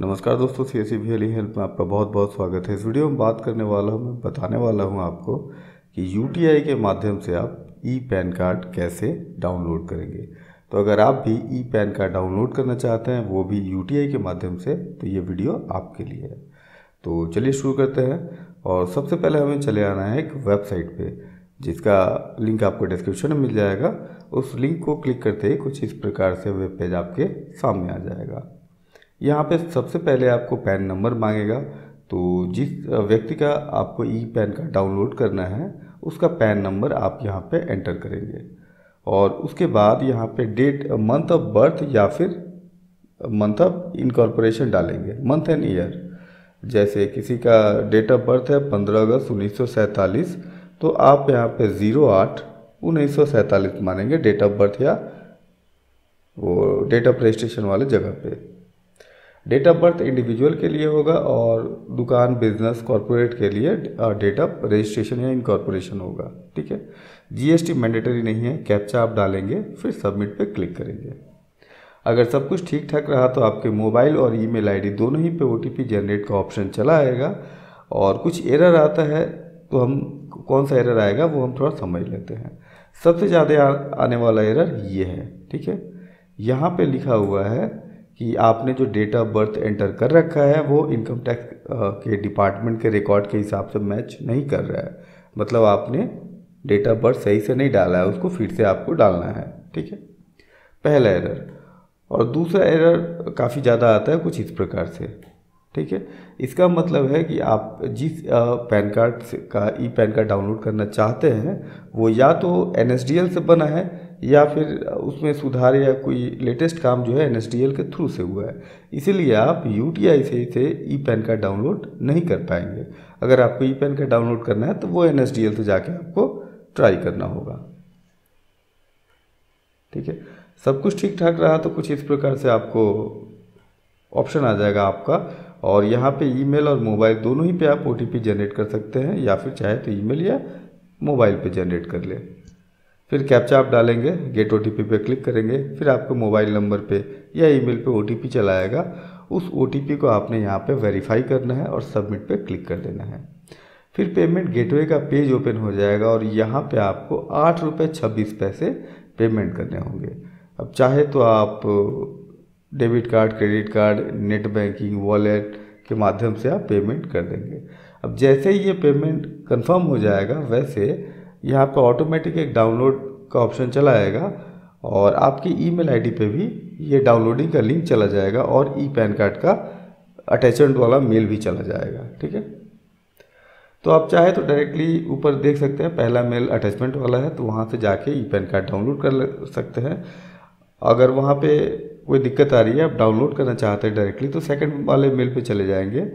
नमस्कार दोस्तों C S C help में आपका बहुत बहुत स्वागत है इस वीडियो में बात करने वाला हूँ मैं बताने वाला हूँ आपको कि यू के माध्यम से आप ई पैन कार्ड कैसे डाउनलोड करेंगे तो अगर आप भी ई पैन कार्ड डाउनलोड करना चाहते हैं वो भी यू के माध्यम से तो ये वीडियो आपके लिए है तो चलिए शुरू करते हैं और सबसे पहले हमें चले आना है एक वेबसाइट पर जिसका लिंक आपको डिस्क्रिप्शन में मिल जाएगा उस लिंक को क्लिक करते ही कुछ इस प्रकार से वेब पेज आपके सामने आ जाएगा यहाँ पे सबसे पहले आपको पैन नंबर मांगेगा तो जिस व्यक्ति का आपको ई पैन कार्ड डाउनलोड करना है उसका पैन नंबर आप यहाँ पे एंटर करेंगे और उसके बाद यहाँ पे डेट मंथ ऑफ बर्थ या फिर मंथ ऑफ इनकॉर्पोरेशन डालेंगे मंथ एंड ईयर जैसे किसी का डेट ऑफ बर्थ है पंद्रह अगस्त उन्नीस तो आप यहाँ पे ज़ीरो आठ उन्नीस मानेंगे डेट ऑफ बर्थ या वो डेट ऑफ रजिस्ट्रेशन वाले जगह पे डेट ऑफ बर्थ इंडिविजुअल के लिए होगा और दुकान बिजनेस कॉरपोरेट के लिए डेट ऑफ रजिस्ट्रेशन या इनकॉर्पोरेशन होगा ठीक है जीएसटी मैंडेटरी नहीं है कैप्चा आप डालेंगे फिर सबमिट पे क्लिक करेंगे अगर सब कुछ ठीक ठाक रहा तो आपके मोबाइल और ईमेल आईडी दोनों ही पे ओ जनरेट का ऑप्शन चला आएगा और कुछ एरर आता है तो हम कौन सा एरर आएगा वो हम थोड़ा समझ लेते हैं सबसे ज़्यादा आने वाला एरर ये है ठीक है यहाँ पे लिखा हुआ है कि आपने जो डेट ऑफ बर्थ एंटर कर रखा है वो इनकम टैक्स के डिपार्टमेंट के रिकॉर्ड के हिसाब से मैच नहीं कर रहा है मतलब आपने डेट ऑफ बर्थ सही से नहीं डाला है उसको फिर से आपको डालना है ठीक है पहला एरर और दूसरा एरर काफ़ी ज़्यादा आता है कुछ इस प्रकार से ठीक है इसका मतलब है कि आप जिस पैन कार्ड का ई पैन कार्ड डाउनलोड करना चाहते हैं वो या तो एन से बना है या फिर उसमें सुधार या कोई लेटेस्ट काम जो है एन के थ्रू से हुआ है इसीलिए आप यू से इसे ई पैन कार्ड डाउनलोड नहीं कर पाएंगे अगर आपको ई पैन कार्ड डाउनलोड करना है तो वो एन से जाके आपको ट्राई करना होगा ठीक है सब कुछ ठीक ठाक रहा तो कुछ इस प्रकार से आपको ऑप्शन आ जाएगा आपका और यहाँ पे ईमेल और मोबाइल दोनों ही पे आप ओ जनरेट कर सकते हैं या फिर चाहे तो ईमेल या मोबाइल पे जनरेट कर लें फिर कैप्चा आप डालेंगे गेट ओ टी पे क्लिक करेंगे फिर आपको मोबाइल नंबर पे या ईमेल पे ओ चला चलाएगा उस ओ को आपने यहाँ पे वेरीफाई करना है और सबमिट पे क्लिक कर देना है फिर पेमेंट गेटवे का पेज ओपन हो जाएगा और यहाँ पे आपको आठ रुपये छब्बीस पैसे पेमेंट करने होंगे अब चाहे तो आप debit card credit card net banking wallet के माध्यम से आप पेमेंट कर देंगे अब जैसे ही ये पेमेंट कन्फर्म हो जाएगा वैसे यहाँ पर ऑटोमेटिक एक डाउनलोड का ऑप्शन चला आएगा और आपकी ईमेल आईडी पे भी ये डाउनलोडिंग का लिंक चला जाएगा और ई पैन कार्ड का अटैचमेंट वाला मेल भी चला जाएगा ठीक है तो आप चाहे तो डायरेक्टली ऊपर देख सकते हैं पहला मेल अटैचमेंट वाला है तो वहाँ से जाके ई पैन कार्ड डाउनलोड कर सकते हैं अगर वहाँ पे कोई दिक्कत आ रही है आप डाउनलोड करना चाहते हैं डायरेक्टली तो सेकंड वाले मेल पे चले जाएंगे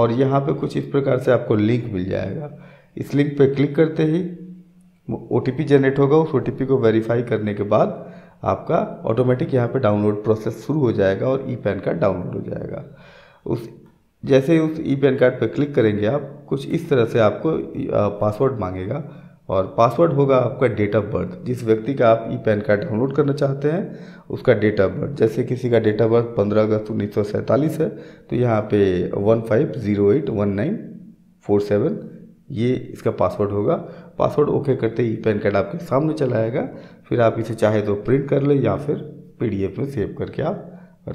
और यहाँ पे कुछ इस प्रकार से आपको लिंक मिल जाएगा इस लिंक पे क्लिक करते ही ओ जनरेट होगा उस ओ को वेरीफाई करने के बाद आपका ऑटोमेटिक यहाँ पे डाउनलोड प्रोसेस शुरू हो जाएगा और ई पैन कार्ड डाउनलोड हो जाएगा उस जैसे ही उस ई पैन कार्ड पर क्लिक करेंगे आप कुछ इस तरह से आपको पासवर्ड मांगेगा और पासवर्ड होगा आपका डेट ऑफ बर्थ जिस व्यक्ति का आप ई पैन कार्ड डाउनलोड करना चाहते हैं उसका डेट ऑफ बर्थ जैसे किसी का डेट ऑफ बर्थ पंद्रह अगस्त उन्नीस है तो यहाँ पे one five zero eight one nine four seven ये इसका पासवर्ड होगा पासवर्ड ओके करते ही पैन कार्ड आपके सामने चला आएगा फिर आप इसे चाहे तो प्रिंट कर लें या फिर पीडीएफ में सेव करके आप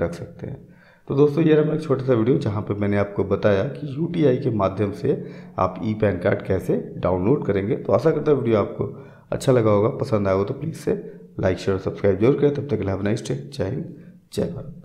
रख सकते हैं तो दोस्तों ये रहा एक छोटा सा वीडियो जहाँ पे मैंने आपको बताया कि यू के माध्यम से आप ई पैन कार्ड कैसे डाउनलोड करेंगे तो आशा करता है वीडियो आपको अच्छा लगा होगा पसंद आएगा तो प्लीज़ से लाइक शेयर और सब्सक्राइब जरूर करें तब तक लाभ नाइस्ट जय हिंद जय भारत